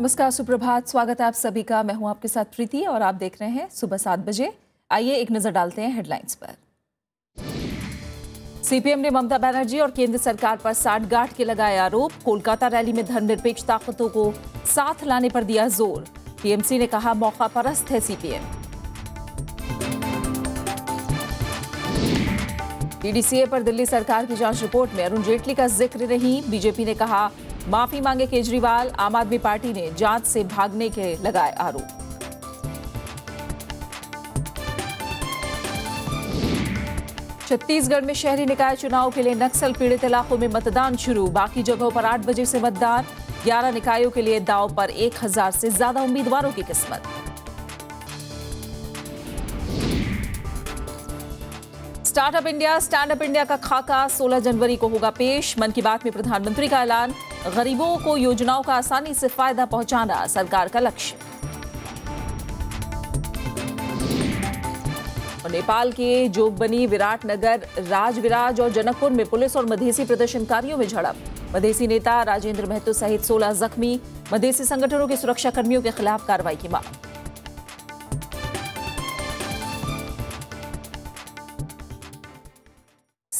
नमस्कार सुप्रभात स्वागत है आप सभी का मैं हूं आपके साथ प्रीति और आप देख रहे हैं सुबह सात बजे आइए एक नजर डालते हैं हेडलाइंस पर सीपीएम ने ममता बनर्जी और केंद्र सरकार पर साठगांठ के लगाए आरोप कोलकाता रैली में धर्मनिरपेक्ष ताकतों को साथ लाने पर दिया जोर टीएमसी ने कहा मौका परस्त है सीपीएम डीडीसीए पर दिल्ली सरकार की जांच रिपोर्ट में अरुण जेटली का जिक्र नहीं बीजेपी ने कहा माफी मांगे केजरीवाल आम आदमी पार्टी ने जांच से भागने के लगाए आरोप छत्तीसगढ़ में शहरी निकाय चुनाव के लिए नक्सल पीड़ित इलाकों में मतदान शुरू बाकी जगहों पर आठ बजे से मतदान ग्यारह निकायों के लिए दाव पर एक हजार से ज्यादा उम्मीदवारों की किस्मत startup India stand up India का खाका 16 जनवरी को होगा पेश मन की बात में प्रधानमंत्री का ऐलान गरीबों को योजनाओं का आसानी से फायदा पहुंचाना सरकार का लक्ष्य नेपाल के जोगबनी विराटनगर राजविराज और जनकपुर में पुलिस और मधेसी प्रदर्शनकारियों में झड़प मधेसी नेता राजेंद्र महतो सहित 16 जख्मी मधेसी संगठनों के सुरक्षाकर्मियों के खिलाफ कार्रवाई की मांग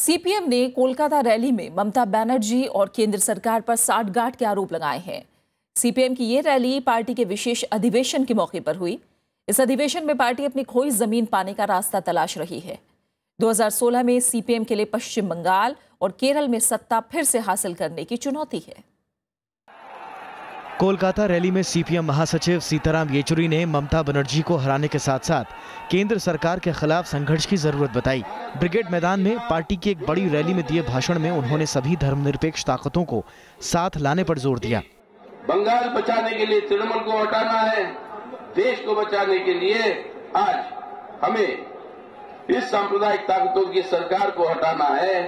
सीपीएम ने कोलकाता रैली में ममता बनर्जी और केंद्र सरकार पर साठगांठ के आरोप लगाए हैं सीपीएम की ये रैली पार्टी के विशेष अधिवेशन के मौके पर हुई इस अधिवेशन में पार्टी अपनी खोई जमीन पाने का रास्ता तलाश रही है 2016 में सीपीएम के लिए पश्चिम बंगाल और केरल में सत्ता फिर से हासिल करने की चुनौती है कोलकाता रैली में सीपीएम महासचिव सीताराम येचुरी ने ममता बनर्जी को हराने के साथ साथ केंद्र सरकार के खिलाफ संघर्ष की जरूरत बताई ब्रिगेड मैदान में पार्टी की एक बड़ी रैली में दिए भाषण में उन्होंने सभी धर्मनिरपेक्ष ताकतों को साथ लाने पर जोर दिया बंगाल बचाने के लिए तृणमूल को हटाना है देश को बचाने के लिए आज हमें इस सांप्रदायिक ताकतों की सरकार को हटाना है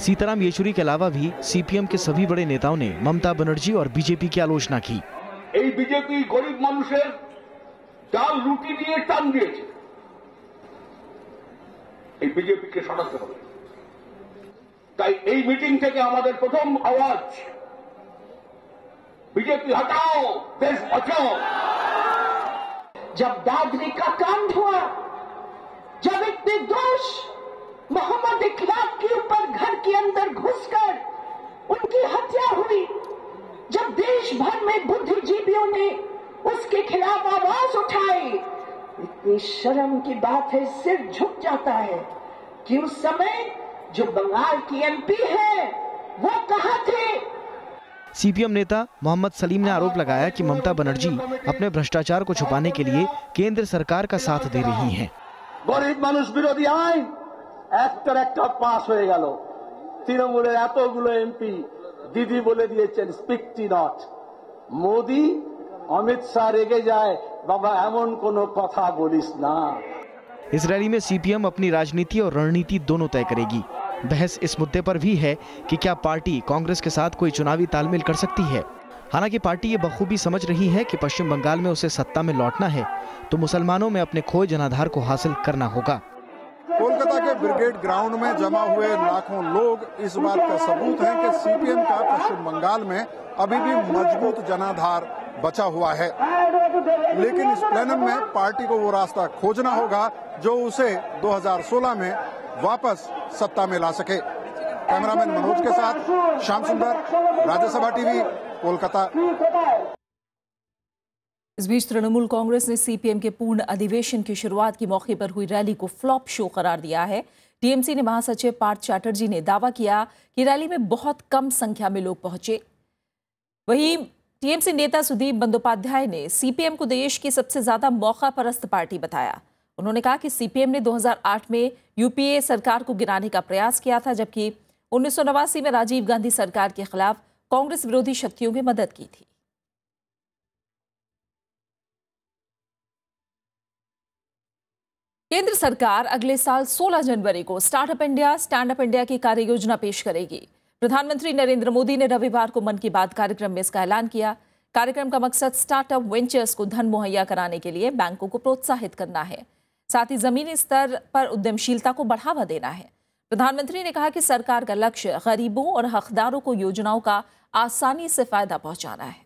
सीताराम येचुरी के अलावा भी सीपीएम के सभी बड़े नेताओं ने ममता बनर्जी और बीजेपी की आलोचना की बीजेपी गरीब मानुषेपी दिए के सड़ाते प्रथम आवाज बीजेपी हटाओ देश बचाओ जब दादरी का कांड हुआ जब एक निर्दोष मोहम्मद इकबाल की ये शर्म की बात है सिर झुक जाता है कि उस समय जो बंगाल की एमपी है वो कहा थे सीपीएम नेता मोहम्मद सलीम ने आरोप लगाया कि ममता बनर्जी अपने भ्रष्टाचार को छुपाने के लिए केंद्र सरकार का साथ दे रही हैं। मानुष विरोधी বিরোধী আইন একটার पास हो হয়ে গেল एम पी दीदी बोले दिए দিয়েছেন স্পিকটি নট मोदी अमित शाह रेगे जाए बाबा एम কোনো কথা বলিস না इस रैली में सीपीएम अपनी राजनीति और रणनीति दोनों तय करेगी बहस इस मुद्दे पर भी है कि क्या पार्टी कांग्रेस के साथ कोई चुनावी तालमेल कर सकती है हालांकि पार्टी ये बखूबी समझ रही है कि पश्चिम बंगाल में उसे सत्ता में लौटना है तो मुसलमानों में अपने खोए जनाधार को हासिल करना होगा कोलकाता के ब्रिगेड ग्राउंड में जमा हुए लाखों लोग इस बात का सबूत है कि सीपीएम का पश्चिम बंगाल में अभी भी मजबूत जनाधार बचा हुआ है लेकिन इस प्लेनम में पार्टी को वो रास्ता खोजना होगा जो उसे 2016 में वापस सत्ता में ला सके कैमरामैन मनोज के साथ श्याम सुंदर राज्यसभा टीवी कोलकाता इस बीच तृणमूल कांग्रेस ने सीपीएम के पूर्ण अधिवेशन की शुरुआत के मौके पर हुई रैली को फ्लॉप शो करार दिया है टीएमसी ने महासचिव पार्थ चैटर्जी ने दावा किया कि रैली में बहुत कम संख्या में लोग पहुंचे वहीं टीएमसी नेता सुदीप बंदोपाध्याय ने सीपीएम को देश की सबसे ज्यादा मौका परस्त पार्टी बताया उन्होंने कहा कि सीपीएम ने 2008 में यूपीए सरकार को गिराने का प्रयास किया था जबकि उन्नीस में राजीव गांधी सरकार के खिलाफ कांग्रेस विरोधी शक्तियों की मदद की थी केंद्र सरकार अगले साल 16 जनवरी को स्टार्टअप इंडिया स्टैंडअप इंडिया की कार्य योजना पेश करेगी प्रधानमंत्री नरेंद्र मोदी ने रविवार को मन की बात कार्यक्रम में इसका ऐलान किया कार्यक्रम का मकसद स्टार्टअप वेंचर्स को धन मुहैया कराने के लिए बैंकों को प्रोत्साहित करना है साथ ही जमीनी स्तर पर उद्यमशीलता को बढ़ावा देना है प्रधानमंत्री ने कहा कि सरकार का लक्ष्य गरीबों और हकदारों को योजनाओं का आसानी से फायदा पहुंचाना है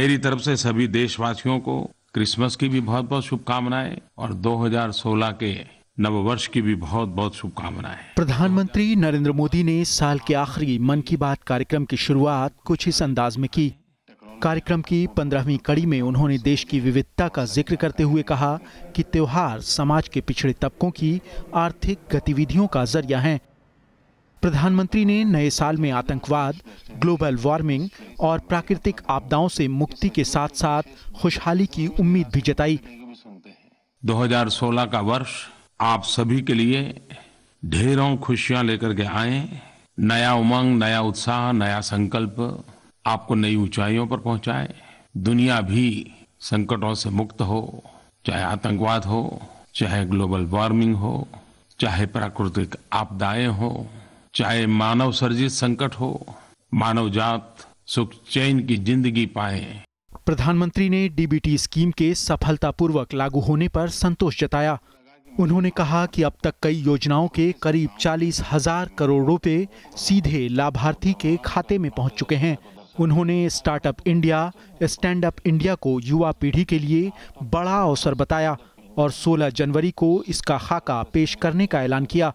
मेरी तरफ से सभी देशवासियों को क्रिसमस की भी बहुत बहुत शुभकामनाएं और 2016 के नव वर्ष की भी बहुत बहुत शुभकामनाएं प्रधानमंत्री नरेंद्र मोदी ने साल के आखिरी मन की बात कार्यक्रम की शुरुआत कुछ इस अंदाज में की कार्यक्रम की पंद्रहवीं कड़ी में उन्होंने देश की विविधता का जिक्र करते हुए कहा कि त्योहार समाज के पिछड़े तबकों की आर्थिक गतिविधियों का जरिया हैं प्रधानमंत्री ने नए साल में आतंकवाद ग्लोबल वार्मिंग और प्राकृतिक आपदाओं से मुक्ति के साथ साथ खुशहाली की उम्मीद भी जताई 2016 का वर्ष आप सभी के लिए ढेरों खुशियां लेकर के आए नया उमंग नया उत्साह नया संकल्प आपको नई ऊंचाइयों पर पहुंचाए दुनिया भी संकटों से मुक्त हो चाहे आतंकवाद हो चाहे ग्लोबल वार्मिंग हो चाहे प्राकृतिक आपदाएं हो चाहे मानव सर्जित संकट हो मानव जात सुख चैन की जिंदगी पाए प्रधानमंत्री ने डीबीटी स्कीम के सफलतापूर्वक लागू होने पर संतोष जताया उन्होंने कहा कि अब तक कई योजनाओं के करीब चालीस हजार करोड़ रुपए सीधे लाभार्थी के खाते में पहुंच चुके हैं उन्होंने startup India stand up India को युवा पीढ़ी के लिए बड़ा अवसर बताया और 16 जनवरी को इसका खाका पेश करने का ऐलान किया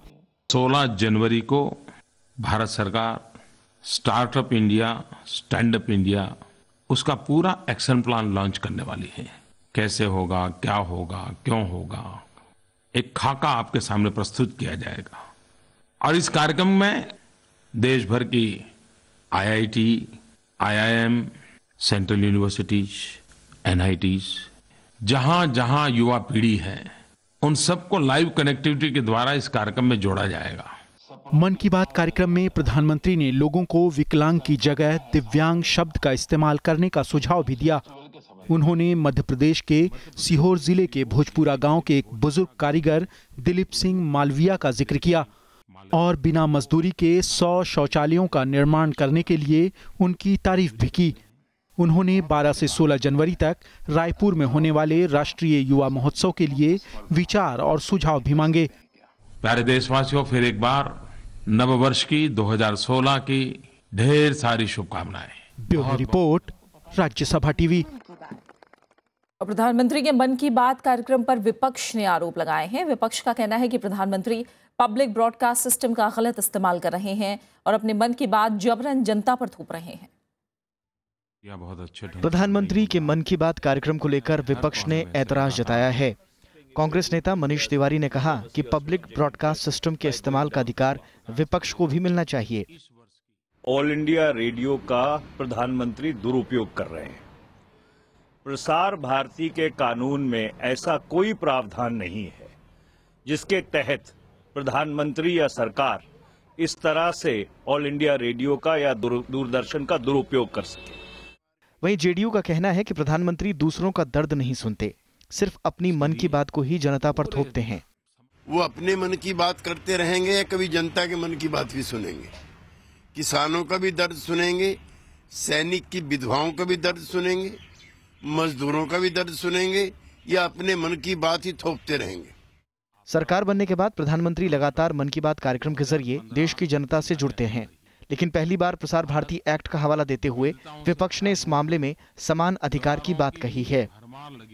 16 जनवरी को भारत सरकार startup India stand up India उसका पूरा एक्शन प्लान लॉन्च करने वाली है कैसे होगा क्या होगा क्यों होगा एक खाका आपके सामने प्रस्तुत किया जाएगा और इस कार्यक्रम में देश भर की IIT, IIM, central universities NITs जहां जहां युवा पीढ़ी है उन सबको लाइव कनेक्टिविटी के द्वारा इस कार्यक्रम में जोड़ा जाएगा मन की बात कार्यक्रम में प्रधानमंत्री ने लोगों को विकलांग की जगह दिव्यांग शब्द का इस्तेमाल करने का सुझाव भी दिया उन्होंने मध्य प्रदेश के सीहोर जिले के भोजपुरा गांव के एक बुजुर्ग कारीगर दिलीप सिंह मालविया का जिक्र किया और बिना मजदूरी के सौ शौचालयों का निर्माण करने के लिए उनकी तारीफ भी की उन्होंने 12 से 16 जनवरी तक रायपुर में होने वाले राष्ट्रीय युवा महोत्सव के लिए विचार और सुझाव भी मांगे प्यारे देशवासियों फिर एक बार नववर्ष की 2016 की ढेर सारी शुभकामनाएं ब्यूरो रिपोर्ट राज्यसभा टीवी प्रधानमंत्री के मन की बात कार्यक्रम पर विपक्ष ने आरोप लगाए हैं विपक्ष का कहना है कि प्रधानमंत्री पब्लिक ब्रॉडकास्ट सिस्टम का गलत इस्तेमाल कर रहे हैं और अपने मन की बात जबरन जनता पर थोप रहे हैं प्रधानमंत्री के मन की बात कार्यक्रम को लेकर विपक्ष ने ऐतराज जताया है कांग्रेस नेता मनीष तिवारी ने कहा कि पब्लिक ब्रॉडकास्ट सिस्टम के इस्तेमाल का अधिकार विपक्ष को भी मिलना चाहिए ऑल इंडिया रेडियो का प्रधानमंत्री दुरुपयोग कर रहे हैं प्रसार भारती के कानून में ऐसा कोई प्रावधान नहीं है जिसके तहत प्रधानमंत्री या सरकार इस तरह से ऑल इंडिया रेडियो का या दूरदर्शन का दुरुपयोग कर सके वहीं जेडीयू का कहना है कि प्रधानमंत्री दूसरों का दर्द नहीं सुनते सिर्फ अपनी मन की बात को ही जनता पर थोपते हैं वो अपने मन की बात करते रहेंगे या कभी जनता के मन की बात भी सुनेंगे किसानों का भी दर्द सुनेंगे सैनिक की विधवाओं का भी दर्द सुनेंगे मजदूरों का भी दर्द सुनेंगे या अपने मन की बात ही थोपते रहेंगे सरकार बनने के बाद प्रधानमंत्री लगातार मन की बात कार्यक्रम के जरिए देश की जनता से जुड़ते हैं लेकिन पहली बार प्रसार भारती एक्ट का हवाला देते हुए विपक्ष ने इस मामले में समान अधिकार की बात कही है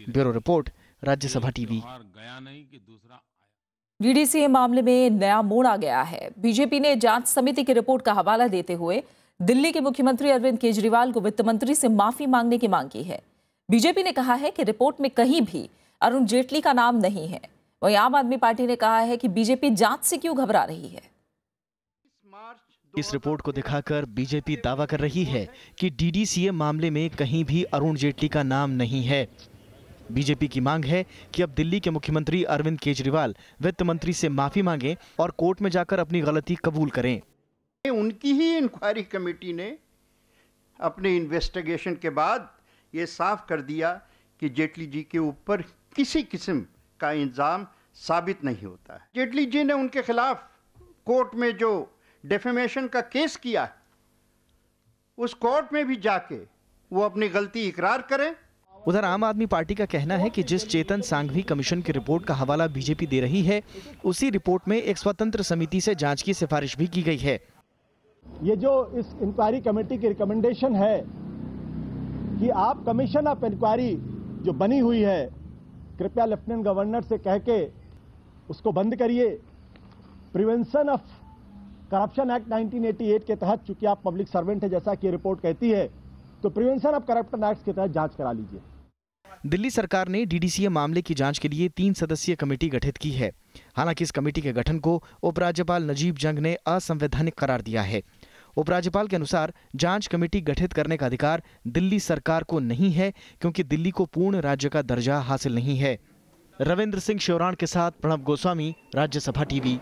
bureau report Rajya Sabha TV DDCA मामले में नया मोड़ आ गया है बीजेपी ने जांच समिति की रिपोर्ट का हवाला देते हुए दिल्ली के मुख्यमंत्री अरविंद केजरीवाल को वित्त मंत्री से माफी मांगने की मांग की है बीजेपी ने कहा है कि रिपोर्ट में कहीं भी अरुण जेटली का नाम नहीं है वहीं आम आदमी पार्टी ने कहा है कि बीजेपी जांच से क्यों घबरा रही है इस रिपोर्ट को दिखाकर बीजेपी दावा कर रही है कि डीडीसीए मामले में कहीं भी अरुण जेटली का नाम नहीं है बीजेपी की मांग है कि अब दिल्ली के मुख्यमंत्री अरविंद केजरीवाल वित्त मंत्री से माफी मांगे और कोर्ट में जाकर अपनी गलती कबूल करें उनकी ही इंक्वायरी कमेटी ने अपने इन्वेस्टिगेशन के बाद ये साफ कर दिया कि जेटली जी के ऊपर किसी किस्म का इंजाम साबित नहीं होता है जेटली जी ने उनके खिलाफ कोर्ट में जो डेफेमेशन का केस किया उस कोर्ट में भी जाके वो अपनी गलती इकरार करें उधर आम आदमी पार्टी का कहना है कि जिस चेतन सांघवी कमीशन की रिपोर्ट का हवाला बीजेपी दे रही है उसी रिपोर्ट में एक स्वतंत्र समिति से जांच की सिफारिश भी की गई है ये जो इस इंक्वायरी कमेटी की रिकमेंडेशन है कि आप कमीशन ऑफ इंक्वायरी जो बनी हुई है कृपया लेफ्टिनेंट गवर्नर से कह के उसको बंद करिए prevention of corruption act nineteen के तहत चूंकि आप पब्लिक सर्वेंट है जैसा कि रिपोर्ट कहती है तो प्रिवेंशन ऑफ करप्शन एक्ट के तहत जांच करा लीजिए दिल्ली सरकार ने डीडीसीए मामले की जांच के लिए तीन सदस्यीय कमेटी गठित की है हालांकि इस कमेटी के गठन को उपराज्यपाल नजीब जंग ने असंवैधानिक करार दिया है उपराज्यपाल के अनुसार जांच कमेटी गठित करने का अधिकार दिल्ली सरकार को नहीं है क्योंकि दिल्ली को पूर्ण राज्य का दर्जा हासिल नहीं है रविंद्र सिंह श्योराण के साथ प्रणब गोस्वामी राज्यसभा टीवी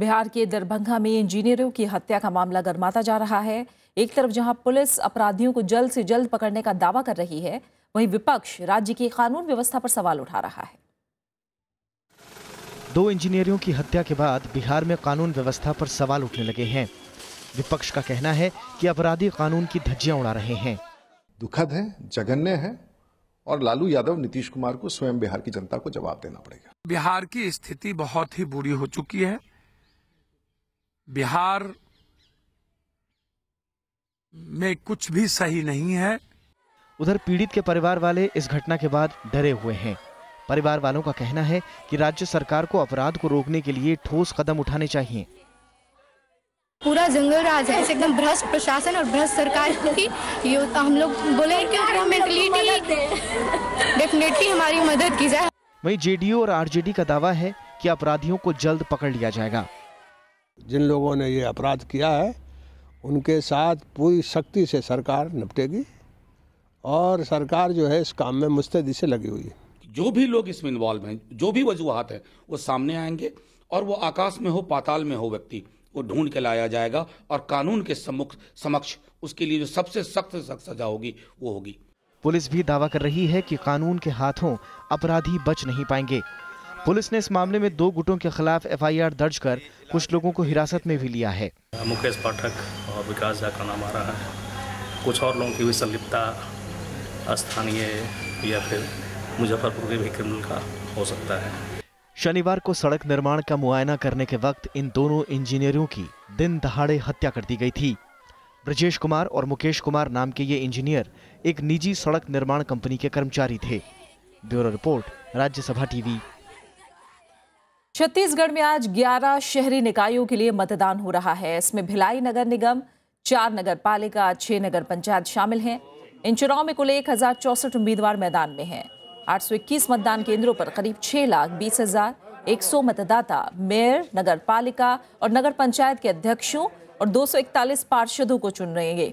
बिहार के दरभंगा में इंजीनियरों की हत्या का मामला गर्माता जा रहा है एक तरफ जहां पुलिस अपराधियों को जल्द से जल्द पकड़ने का दावा कर रही है वहीं विपक्ष राज्य की कानून व्यवस्था पर सवाल उठा रहा है दो इंजीनियरों की हत्या के बाद बिहार में कानून व्यवस्था पर सवाल उठने लगे हैं विपक्ष का कहना है कि अपराधी कानून की धज्जियां उड़ा रहे हैं दुखद है जघन्य है और लालू यादव नीतीश कुमार को स्वयं बिहार की जनता को जवाब देना पड़ेगा बिहार की स्थिति बहुत ही बुरी हो चुकी है बिहार में कुछ भी सही नहीं है उधर पीड़ित के परिवार वाले इस घटना के बाद डरे हुए हैं परिवार वालों का कहना है कि राज्य सरकार को अपराध को रोकने के लिए ठोस कदम उठाने चाहिए पूरा जंगल राज है एकदम भ्रष्ट प्रशासन और भ्रष्ट सरकार की हम लोग बोले डेफिनेटली हमारी मदद की जाए वही जेडीयू और आरजेडी का दावा है कि अपराधियों को जल्द पकड़ लिया जाएगा जिन लोगों ने ये अपराध किया है उनके साथ पूरी सख्ती से सरकार निपटेगी और सरकार जो है इस काम में मुस्तैदी से लगी हुई है जो भी लोग इसमें इन्वॉल्व हैं जो भी वजूहत हैं वो सामने आएंगे और वो आकाश में हो पाताल में हो व्यक्ति वो ढूंढ के लाया जाएगा और कानून के समुख समक्ष उसके लिए जो सबसे सख्त सख्त सजा होगी वो होगी पुलिस भी दावा कर रही है कि कानून के हाथों अपराधी बच नहीं पाएंगे पुलिस ने इस मामले में दो गुटों के खिलाफ एफआईआर दर्ज कर कुछ लोगों को हिरासत में भी लिया है मुकेश पाठक और विकास झा का नाम आ रहा है कुछ और लोगों की भी संलिप्तता स्थानीय या फिर मुजफ्फरपुर के भी क्रिमिनल का हो सकता है शनिवार को सड़क निर्माण का मुआयना करने के वक्त इन दोनों इंजीनियरों की दिन दहाड़े हत्या कर दी गई थी ब्रजेश कुमार और मुकेश कुमार नाम के ये इंजीनियर एक निजी सड़क निर्माण कंपनी के कर्मचारी थे bureau report Rajya Sabha TV Chhattisgarh में आज 11 शहरी निकायों के लिए मतदान हो रहा है इसमें भिलाई नगर निगम चार नगर पालिका छह नगर पंचायत शामिल हैं इन चुनाव में कुल एक उम्मीदवार मैदान में हैं 821 मतदान केंद्रों पर करीब छह लाख बीस हजार एक सौ मतदाता मेयर नगर पालिका और नगर पंचायत के अध्यक्षों और दो पार्षदों को चुन रहेंगे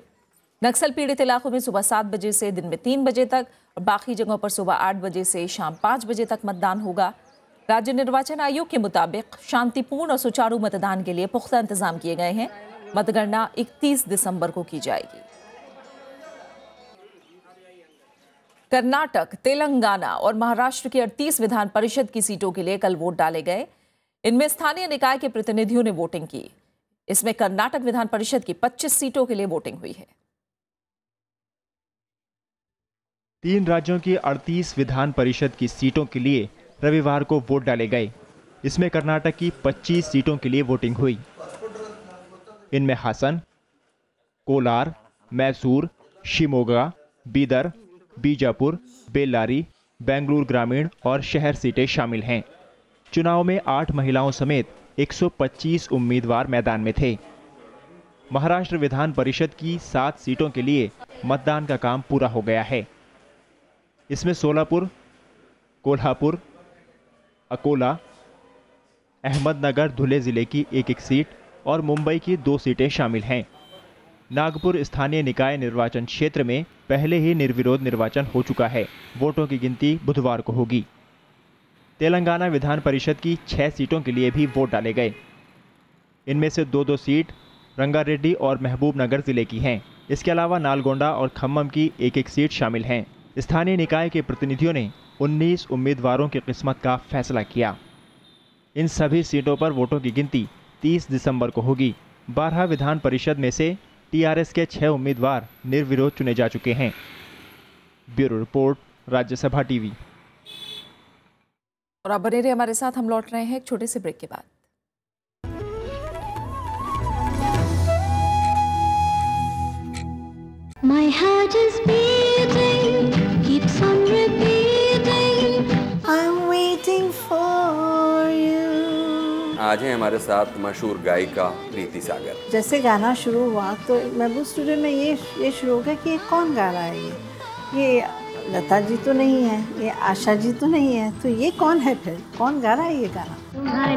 नक्सल पीड़ित इलाकों में सुबह सात बजे से दिन में तीन बजे तक और बाकी जगहों पर सुबह आठ बजे से शाम पाँच बजे तक मतदान होगा राज्य निर्वाचन आयोग के मुताबिक शांतिपूर्ण और सुचारू मतदान के लिए पुख्ता इंतजाम किए गए हैं मतगणना 31 दिसंबर को की जाएगी कर्नाटक तेलंगाना और महाराष्ट्र की 38 विधान परिषद की सीटों के लिए कल वोट डाले गए इनमें स्थानीय निकाय के प्रतिनिधियों ने वोटिंग की इसमें कर्नाटक विधान परिषद की 25 सीटों के लिए वोटिंग हुई है तीन राज्यों की 38 विधान परिषद की सीटों के लिए रविवार को वोट डाले गए इसमें कर्नाटक की 25 सीटों के लिए वोटिंग हुई इनमें हासन कोलार मैसूर शिमोगा बीदर बीजापुर बेल्लारी बेंगलुरु ग्रामीण और शहर सीटें शामिल हैं चुनाव में आठ महिलाओं समेत 125 उम्मीदवार मैदान में थे महाराष्ट्र विधान परिषद की सात सीटों के लिए मतदान का काम पूरा हो गया है इसमें सोलापुर कोल्हापुर अकोला अहमदनगर धुले ज़िले की एक एक सीट और मुंबई की दो सीटें शामिल हैं नागपुर स्थानीय निकाय निर्वाचन क्षेत्र में पहले ही निर्विरोध निर्वाचन हो चुका है वोटों की गिनती बुधवार को होगी तेलंगाना विधान परिषद की छह सीटों के लिए भी वोट डाले गए इनमें से दो दो सीट रंगारेड्डी और महबूबनगर जिले की हैं इसके अलावा नालगोंडा और खम्मम की एक एक सीट शामिल हैं स्थानीय निकाय के प्रतिनिधियों ने 19 उम्मीदवारों की किस्मत का फैसला किया इन सभी सीटों पर वोटों की गिनती 30 दिसंबर को होगी बारह विधान परिषद में से टीआरएस के छह उम्मीदवार निर्विरोध चुने जा चुके हैं ब्यूरो रिपोर्ट राज्यसभा टीवी और अब बने रहे हमारे साथ हम लौट रहे हैं एक छोटे से ब्रेक के बाद My heart is beating आज है हमारे साथ मशहूर गायिका प्रीति सागर जैसे गाना शुरू हुआ तो महबूब स्टूडियो में ये ये शुरू हो गया कि ये कौन गा रहा है ये ये लता जी तो नहीं है ये आशा जी तो नहीं है तो ये कौन है फिर कौन गा रहा है ये गाना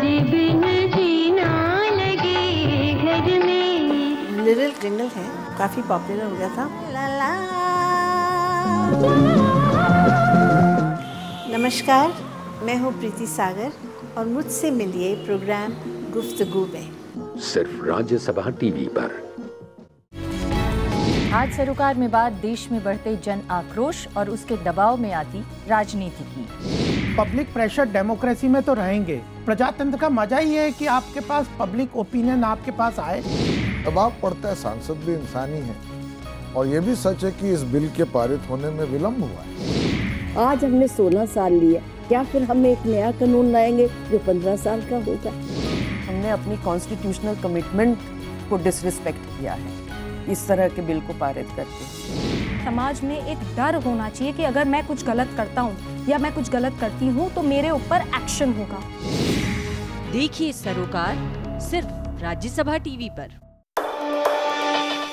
लिटिल जिंगल है काफ़ी पॉपुलर हो गया था नमस्कार मैं हूँ प्रीति सागर और मुझसे मिलिए प्रोग्राम गुफ्तगु में सिर्फ राज्यसभा टीवी पर आज सरोकार में बात देश में बढ़ते जन आक्रोश और उसके दबाव में आती राजनीति की पब्लिक प्रेशर डेमोक्रेसी में तो रहेंगे प्रजातंत्र का मजा ही है कि आपके पास पब्लिक ओपिनियन आपके पास आए दबाव पड़ता है सांसद भी इंसानी है और ये भी सच है कि इस बिल के पारित होने में विलम्ब हुआ है आज हमने 16 साल लिया क्या फिर हम एक नया कानून लाएंगे जो पंद्रह साल का होगा हमने अपनी कॉन्स्टिट्यूशनल कमिटमेंट को डिसरिस्पेक्ट किया है इस तरह के बिल को पारित करके समाज में एक डर होना चाहिए कि अगर मैं कुछ गलत करता हूँ या मैं कुछ गलत करती हूँ तो मेरे ऊपर एक्शन होगा देखिए सरोकार सिर्फ राज्यसभा टीवी पर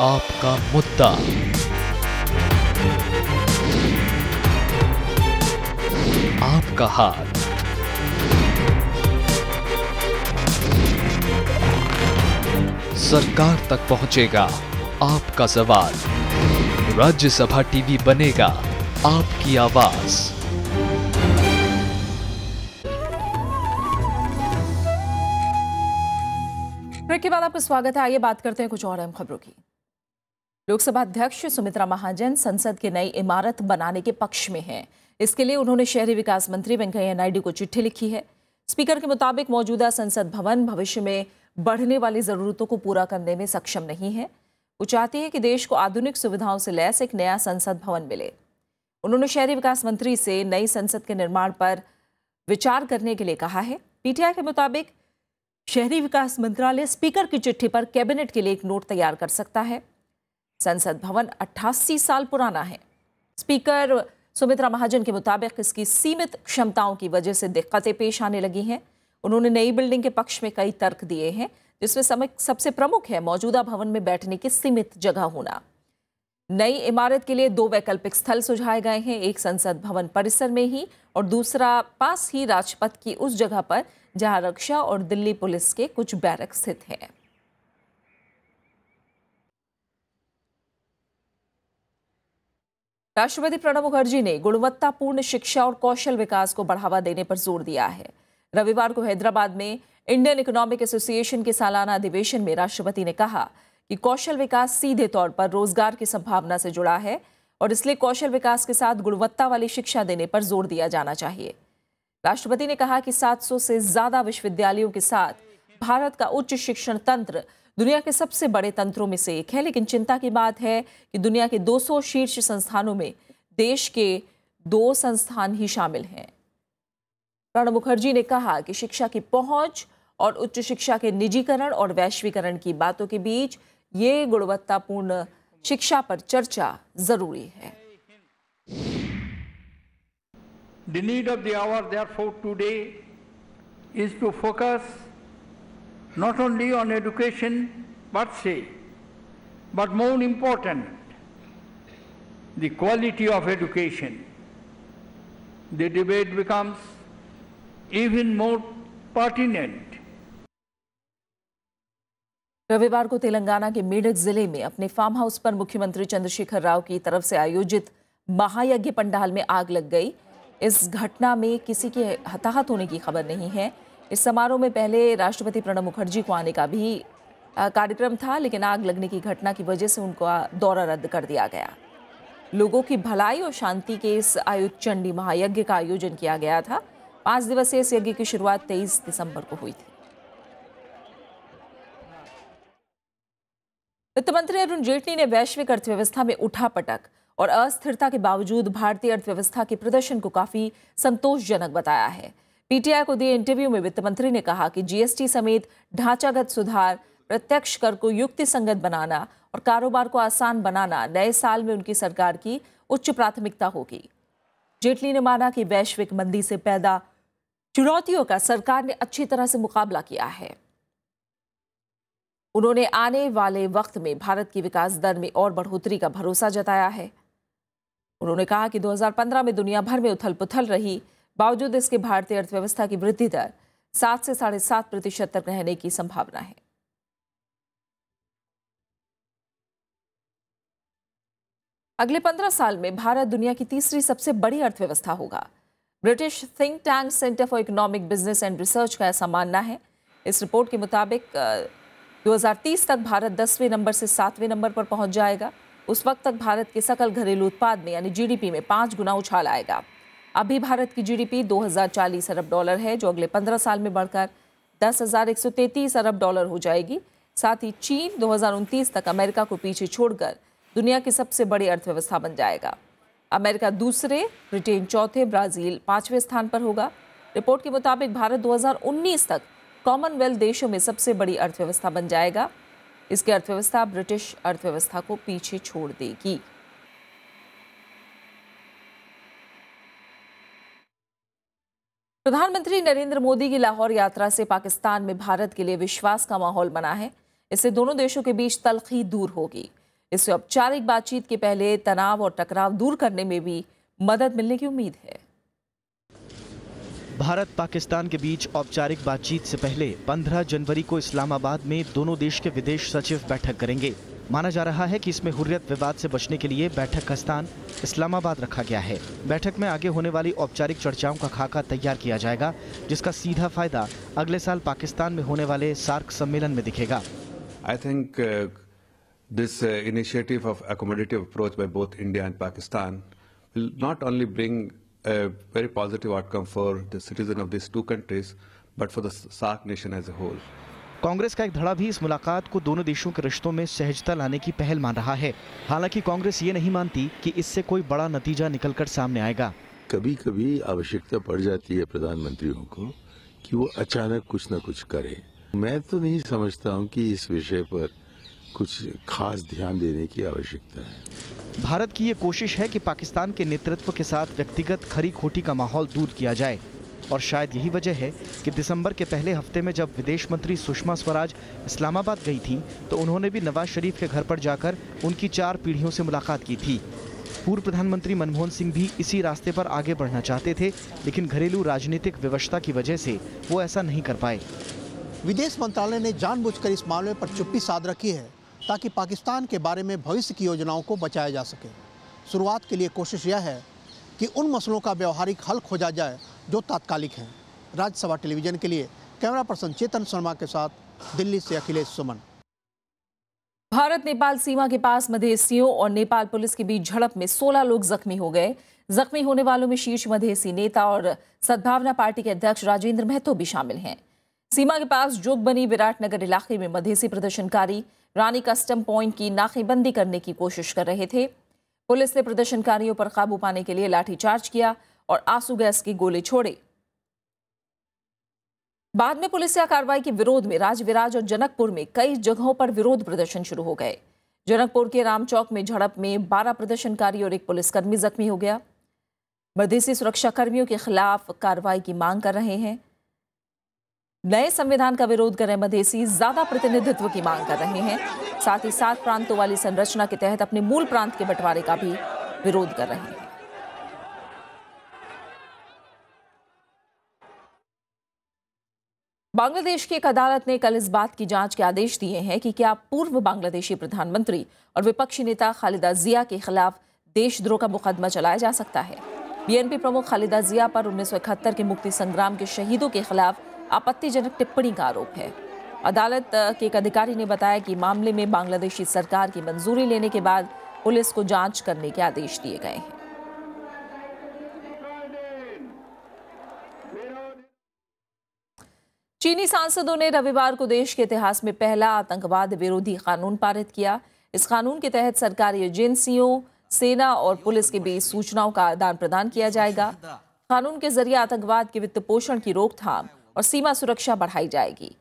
आपका मुद्दा आपका हाथ सरकार तक पहुंचेगा आपका सवाल राज्यसभा टीवी बनेगा आपकी आवाज़ ब्रेक के बाद आपका स्वागत है आइए बात करते हैं कुछ और अहम खबरों की लोकसभा अध्यक्ष सुमित्रा महाजन संसद की नई इमारत बनाने के पक्ष में हैं इसके लिए उन्होंने शहरी विकास मंत्री वेंकैया नायडू को चिट्ठी लिखी है स्पीकर के मुताबिक मौजूदा संसद भवन भविष्य में बढ़ने वाली जरूरतों को पूरा करने में सक्षम नहीं है वो चाहती है कि देश को आधुनिक सुविधाओं से लैस एक नया संसद भवन मिले उन्होंने शहरी विकास मंत्री से नई संसद के निर्माण पर विचार करने के लिए कहा है पीटीआई के मुताबिक शहरी विकास मंत्रालय स्पीकर की चिट्ठी पर कैबिनेट के लिए एक नोट तैयार कर सकता है संसद भवन 88 साल पुराना है स्पीकर सुमित्रा महाजन के मुताबिक इसकी सीमित क्षमताओं की वजह से दिक्कतें पेश आने लगी हैं उन्होंने नई बिल्डिंग के पक्ष में कई तर्क दिए हैं जिसमें समय सबसे प्रमुख है मौजूदा भवन में बैठने की सीमित जगह होना नई इमारत के लिए दो वैकल्पिक स्थल सुझाए गए हैं एक संसद भवन परिसर में ही और दूसरा पास ही राजपथ की उस जगह पर जहां रक्षा और दिल्ली पुलिस के कुछ बैरक स्थित हैं राष्ट्रपति प्रणब मुखर्जी ने गुणवत्तापूर्ण शिक्षा और कौशल विकास को बढ़ावा देने पर जोर दिया है रविवार को हैदराबाद में इंडियन इकोनॉमिक एसोसिएशन के सालाना अधिवेशन में राष्ट्रपति ने कहा कि कौशल विकास सीधे तौर पर रोजगार की संभावना से जुड़ा है और इसलिए कौशल विकास के साथ गुणवत्ता वाली शिक्षा देने पर जोर दिया जाना चाहिए राष्ट्रपति ने कहा कि 700 से ज्यादा विश्वविद्यालयों के साथ भारत का उच्च शिक्षण तंत्र दुनिया के सबसे बड़े तंत्रों में से एक है लेकिन चिंता की बात है कि दुनिया के 200 शीर्ष संस्थानों में देश के दो संस्थान ही शामिल हैं प्रणब मुखर्जी ने कहा कि शिक्षा की पहुंच और उच्च शिक्षा के निजीकरण और वैश्वीकरण की बातों के बीच ये गुणवत्तापूर्ण शिक्षा पर चर्चा जरूरी है The need of the hour, therefore, today is to focus not only on education per se, but more important, the quality of education. The debate becomes even more pertinent रविवार को तेलंगाना के मेडक जिले में अपने फार्म हाउस पर मुख्यमंत्री चंद्रशेखर राव की तरफ से आयोजित महायज्ञ पंडाल में आग लग गई इस घटना में किसी के हताहत होने की खबर नहीं है इस समारोह में पहले राष्ट्रपति प्रणब मुखर्जी को आने का भी कार्यक्रम था लेकिन आग लगने की घटना की वजह से उनका दौरा रद्द कर दिया गया लोगों की भलाई और शांति के इस आयुध चंडी महायज्ञ का आयोजन किया गया था पांच दिवसीय इस यज्ञ की शुरुआत तेईस दिसंबर को हुई थी वित्त मंत्री अरुण जेटली ने वैश्विक अर्थव्यवस्था में उठा पटक और अस्थिरता के बावजूद भारतीय अर्थव्यवस्था के प्रदर्शन को काफी संतोषजनक बताया है पीटीआई को दिए इंटरव्यू में वित्त मंत्री ने कहा कि जीएसटी समेत ढांचागत सुधार प्रत्यक्ष कर को युक्ति संगत बनाना और कारोबार को आसान बनाना नए साल में उनकी सरकार की उच्च प्राथमिकता होगी जेटली ने माना कि वैश्विक मंदी से पैदा चुनौतियों का सरकार ने अच्छी तरह से मुकाबला किया है उन्होंने आने वाले वक्त में भारत की विकास दर में और बढ़ोतरी का भरोसा जताया है उन्होंने कहा कि 2015 में दुनिया भर में उथल पुथल रही बावजूद इसके भारतीय अर्थव्यवस्था की वृद्धि दर सात से साढ़े सात प्रतिशत तक रहने की संभावना है अगले पंद्रह साल में भारत दुनिया की तीसरी सबसे बड़ी अर्थव्यवस्था होगा British think tank centre for economic business and research का ऐसा मानना है इस रिपोर्ट के मुताबिक 2030 तक भारत दसवें नंबर से सातवें नंबर पर पहुंच जाएगा उस वक्त तक भारत के सकल घरेलू उत्पाद में यानी जीडीपी में पांच गुना उछाल आएगा अभी भारत की जीडीपी 2040 अरब डॉलर है जो अगले 15 साल में बढ़कर 10,133 अरब डॉलर हो जाएगी साथ ही चीन दो तक अमेरिका को पीछे छोड़कर दुनिया की सबसे बड़ी अर्थव्यवस्था बन जाएगा अमेरिका दूसरे ब्रिटेन चौथे ब्राज़ील पाँचवें स्थान पर होगा रिपोर्ट के मुताबिक भारत 2019 तक कॉमनवेल्थ देशों में सबसे बड़ी अर्थव्यवस्था बन जाएगा इसकी अर्थव्यवस्था ब्रिटिश अर्थव्यवस्था को पीछे छोड़ देगी प्रधानमंत्री नरेंद्र मोदी की लाहौर यात्रा से पाकिस्तान में भारत के लिए विश्वास का माहौल बना है इससे दोनों देशों के बीच तलखी दूर होगी इससे औपचारिक बातचीत के पहले तनाव और टकराव दूर करने में भी मदद मिलने की उम्मीद है भारत पाकिस्तान के बीच औपचारिक बातचीत से पहले 15 जनवरी को इस्लामाबाद में दोनों देश के विदेश सचिव बैठक करेंगे माना जा रहा है कि इसमें हुर्रियत विवाद से बचने के लिए बैठक का स्थान इस्लामाबाद रखा गया है बैठक में आगे होने वाली औपचारिक चर्चाओं का खाका तैयार किया जाएगा जिसका सीधा फायदा अगले साल पाकिस्तान में होने वाले सार्क सम्मेलन में दिखेगा I think this initiative of accommodative approach by both India and Pakistan not only bring very positive outcome for the citizen of this two countries but for the SAARC nation as a whole Congress का एक धड़ा भी इस मुलाकात को दोनों देशों के रिश्तों में सहजता लाने की पहल मान रहा है हालांकि कांग्रेस ये नहीं मानती कि इससे कोई बड़ा नतीजा निकलकर सामने आएगा कभी कभी आवश्यकता पड़ जाती है प्रधानमंत्रियों को कि वो अचानक कुछ न कुछ करे मैं तो नहीं समझता हूँ की इस विषय पर कुछ खास ध्यान देने की आवश्यकता है भारत की ये कोशिश है कि पाकिस्तान के नेतृत्व के साथ व्यक्तिगत खरी खोटी का माहौल दूर किया जाए और शायद यही वजह है कि दिसंबर के पहले हफ्ते में जब विदेश मंत्री सुषमा स्वराज इस्लामाबाद गई थी तो उन्होंने भी नवाज शरीफ के घर पर जाकर उनकी चार पीढ़ियों से मुलाकात की थी पूर्व प्रधानमंत्री मनमोहन सिंह भी इसी रास्ते पर आगे बढ़ना चाहते थे लेकिन घरेलू राजनीतिक व्यवस्था की वजह से वो ऐसा नहीं कर पाए विदेश मंत्रालय ने जानबूझकर इस मामले पर चुप्पी साध रखी है ताकि पाकिस्तान के बारे में भविष्य की योजनाओं को बचाया जा सके शुरुआत के लिए कोशिश यह है कि उन मसलों का व्यवहारिक हल खोजा जाए जो तात्कालिक हैं राज्यसभा टेलीविजन के लिए कैमरा पर्सन चेतन शर्मा के साथ दिल्ली से अखिलेश सुमन भारत नेपाल सीमा के पास मधेसियों और नेपाल पुलिस के बीच झड़प में 16 लोग जख्मी हो गए जख्मी होने वालों में शीर्ष मधेसी नेता और सद्भावना पार्टी के अध्यक्ष राजेंद्र महतो भी शामिल हैं सीमा के पास जोग बनी विराटनगर इलाके में मधेसी प्रदर्शनकारी रानी कस्टम पॉइंट की नाकेबंदी करने की कोशिश कर रहे थे पुलिस ने प्रदर्शनकारियों पर काबू पाने के लिए लाठीचार्ज किया और आंसू गैस की गोली छोड़ी बाद में पुलिस या कार्रवाई के विरोध में राजविराज और जनकपुर में कई जगहों पर विरोध प्रदर्शन शुरू हो गए जनकपुर के रामचौक में झड़प में 12 प्रदर्शनकारी और एक पुलिसकर्मी जख्मी हो गया मधेसी सुरक्षाकर्मियों के खिलाफ कार्रवाई की मांग कर रहे हैं नए संविधान का विरोध कर रहे मधेसी ज्यादा प्रतिनिधित्व की मांग कर रहे हैं साथ ही सात प्रांतों वाली संरचना के तहत अपने मूल प्रांत के बंटवारे का भी विरोध कर रहे हैं बांग्लादेश की एक अदालत ने कल इस बात की जांच के आदेश दिए हैं कि क्या पूर्व बांग्लादेशी प्रधानमंत्री और विपक्षी नेता खालिदा जिया के खिलाफ देशद्रोह का मुकदमा चलाया जा सकता है बीएनपी प्रमुख खालिदा जिया पर उन्नीस के मुक्ति संग्राम के शहीदों के खिलाफ आपत्तिजनक टिप्पणी का आरोप है अदालत के एक अधिकारी ने बताया कि मामले में बांग्लादेशी सरकार की मंजूरी लेने के बाद पुलिस को जांच करने के आदेश दिए गए हैं चीनी सांसदों ने रविवार को देश के इतिहास में पहला आतंकवाद विरोधी कानून पारित किया इस कानून के तहत सरकारी एजेंसियों सेना और पुलिस के बीच सूचनाओं का आदान प्रदान किया जाएगा कानून के जरिए आतंकवाद के वित्त पोषण की रोकथाम और सीमा सुरक्षा बढ़ाई जाएगी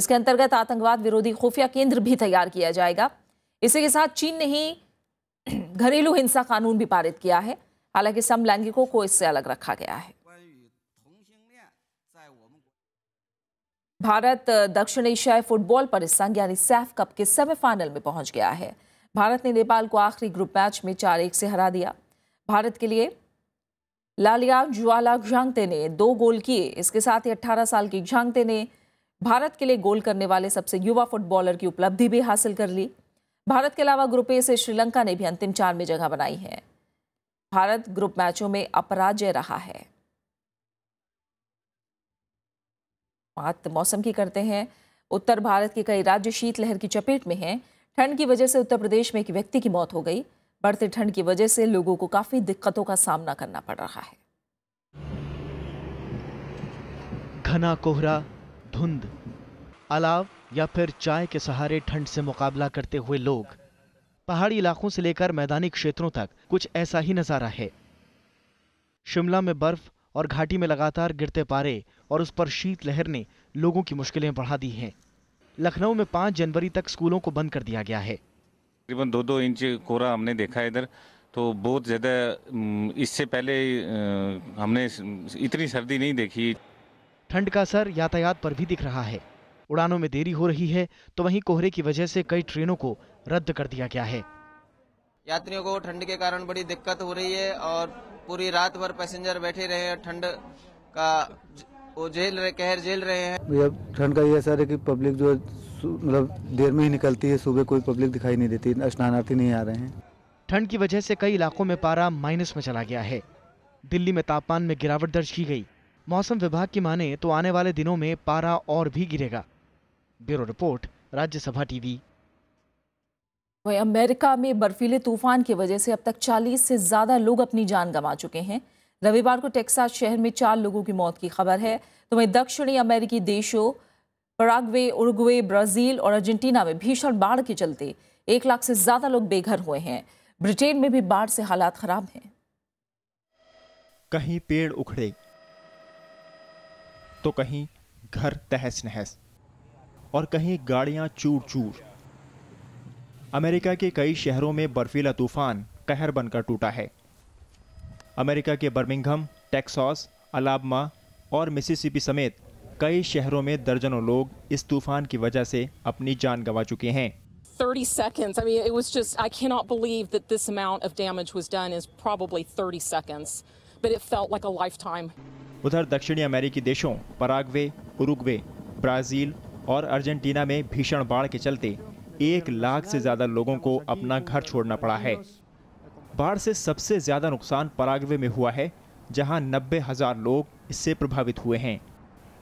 इसके अंतर्गत आतंकवाद विरोधी खुफिया केंद्र भी तैयार किया जाएगा इसी के साथ चीन ने ही घरेलू हिंसा कानून भी पारित किया है हालांकि समलैंगिकों को इससे अलग रखा गया है भारत दक्षिण एशियाई फुटबॉल परिसंघ यानी सैफ कप के सेमीफाइनल में पहुंच गया है भारत ने नेपाल को आखिरी ग्रुप मैच में चार एक से हरा दिया भारत के लिए लालिया ज्वाला झांगते ने दो गोल किए इसके साथ ही अट्ठारह साल की झांगते ने भारत के लिए गोल करने वाले सबसे युवा फुटबॉलर की उपलब्धि भी हासिल कर ली भारत के अलावा ग्रुप ए से श्रीलंका ने भी अंतिम चार में जगह बनाई है भारत ग्रुप मैचों में अपराजय रहा है बात मौसम की करते हैं उत्तर भारत के कई राज्य शीतलहर की चपेट में हैं ठंड की वजह से उत्तर प्रदेश में एक व्यक्ति की मौत हो गई बढ़ते ठंड की वजह से लोगों को काफ़ी दिक्कतों का सामना करना पड़ रहा है घना कोहरा धुंध अलाव या फिर चाय के सहारे ठंड से मुकाबला करते हुए लोग पहाड़ी इलाकों से लेकर मैदानी क्षेत्रों तक कुछ ऐसा ही नजारा है शिमला में बर्फ और घाटी में लगातार गिरते पारे और उस पर शीतलहर ने लोगों की मुश्किलें बढ़ा दी हैं लखनऊ में पाँच जनवरी तक स्कूलों को बंद कर दिया गया है तकरीबन दो दो इंच कोहरा हमने देखा इधर तो बहुत ज़्यादा इससे पहले हमने इतनी सर्दी नहीं देखी ठंड का असर यातायात पर भी दिख रहा है उड़ानों में देरी हो रही है तो वहीं कोहरे की वजह से कई ट्रेनों को रद्द कर दिया गया है यात्रियों को ठंड के कारण बड़ी दिक्कत हो रही है और पूरी रात भर पैसेंजर बैठे रहे ठंड का वो झेल रहे कहर झेल रहे हैं भैया ठंड का ये असर है कि पब्लिक जो मतलब देर में ही निकलती है सुबह कोई पब्लिक दिखाई नहीं देती स्नानार्थी नहीं आ रहे हैं ठंड की वजह से कई इलाकों में पारा माइनस में चला गया है दिल्ली में तापमान में गिरावट दर्ज की गई मौसम विभाग की माने तो आने वाले दिनों में पारा और भी गिरेगा ब्यूरो रिपोर्ट राज्यसभा टीवी वही अमेरिका में बर्फीले तूफान की वजह से अब तक 40 से ज्यादा लोग अपनी जान गंवा चुके हैं रविवार को टेक्सास शहर में चार लोगों की मौत की खबर है तो वहीं दक्षिणी अमेरिकी देशों पराग्वे उर्गवे ब्राज़ील और अर्जेंटीना में भीषण बाढ़ के चलते एक लाख से ज़्यादा लोग बेघर हुए हैं ब्रिटेन में भी बाढ़ से हालात खराब हैं कहीं पेड़ उखड़े तो कहीं घर तहस नहस और कहीं गाड़ियां चूर चूर अमेरिका के कई शहरों में बर्फीला तूफान कहर बनकर टूटा है अमेरिका के बर्मिंघम टेक्सास अलाबमा और मिसिसिपी समेत कई शहरों में दर्जनों लोग इस तूफान की वजह से अपनी जान गंवा चुके हैं 30 seconds. I mean, it was just, I cannot believe that this amount of damage was done is probably 30 seconds, but it felt like a lifetime. उधर दक्षिणी अमेरिकी देशों पराग्वे उरुग्वे ब्राजील और अर्जेंटीना में भीषण बाढ़ के चलते एक लाख से ज्यादा लोगों को अपना घर छोड़ना पड़ा है बाढ़ से सबसे ज्यादा नुकसान पराग्वे में हुआ है जहां नब्बे हजार लोग इससे प्रभावित हुए हैं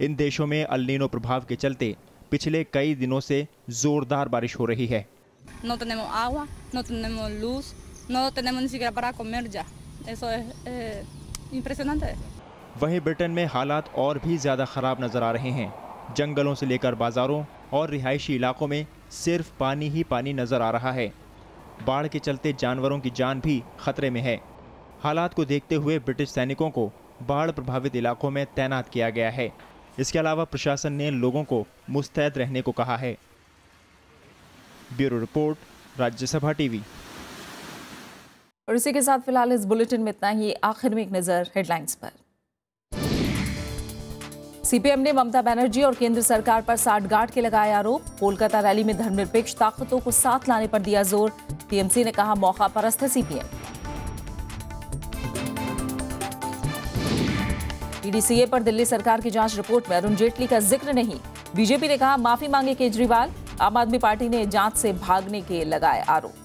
इन देशों में अलिनो प्रभाव के चलते पिछले कई दिनों से जोरदार बारिश हो रही है eh, वहीं ब्रिटेन में हालात और भी ज़्यादा ख़राब नज़र आ रहे हैं जंगलों से लेकर बाज़ारों और रिहायशी इलाकों में सिर्फ पानी ही पानी नज़र आ रहा है बाढ़ के चलते जानवरों की जान भी खतरे में है हालात को देखते हुए ब्रिटिश सैनिकों को बाढ़ प्रभावित इलाकों में तैनात किया गया है इसके अलावा प्रशासन ने लोगों को मुस्तैद रहने को कहा है ब्यूरो रिपोर्ट राज्यसभा टीवी और इसी के साथ फिलहाल इस बुलेटिन में इतना ही आखिर में एक नज़र हेडलाइंस पर सीपीएम ने ममता बनर्जी और केंद्र सरकार पर साठगांठ के लगाए आरोप कोलकाता रैली में धर्मनिरपेक्ष ताकतों को साथ लाने पर दिया जोर टीएमसी ने कहा मौका परस्त है सीपीएम ईडीसीए पर दिल्ली सरकार की जांच रिपोर्ट में अरुण जेटली का जिक्र नहीं बीजेपी ने कहा माफी मांगे केजरीवाल आम आदमी पार्टी ने जांच से भागने के लगाए आरोप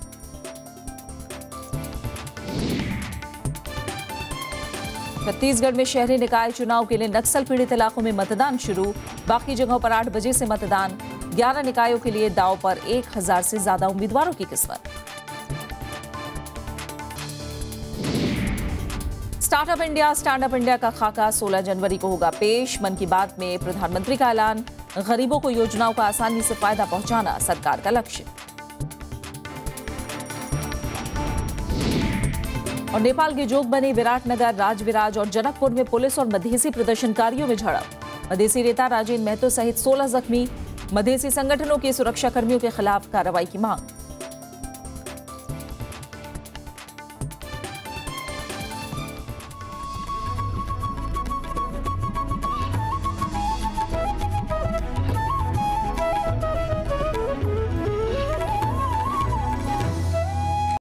छत्तीसगढ़ में शहरी निकाय चुनाव के लिए नक्सल पीड़ित इलाकों में मतदान शुरू बाकी जगहों पर आठ बजे से मतदान ग्यारह निकायों के लिए दाव पर एक हजार से ज्यादा उम्मीदवारों की किस्मत स्टार्टअप इंडिया स्टैंडअप इंडिया का खाका 16 जनवरी को होगा पेश मन की बात में प्रधानमंत्री का ऐलान गरीबों को योजनाओं का आसानी से फायदा पहुंचाना सरकार का लक्ष्य और नेपाल के जोग बने विराटनगर राजविराज और जनकपुर में पुलिस और मधेसी प्रदर्शनकारियों में झड़प मधेसी नेता राजेंद्र महतो सहित 16 जख्मी मधेसी संगठनों के सुरक्षाकर्मियों के खिलाफ कार्रवाई की मांग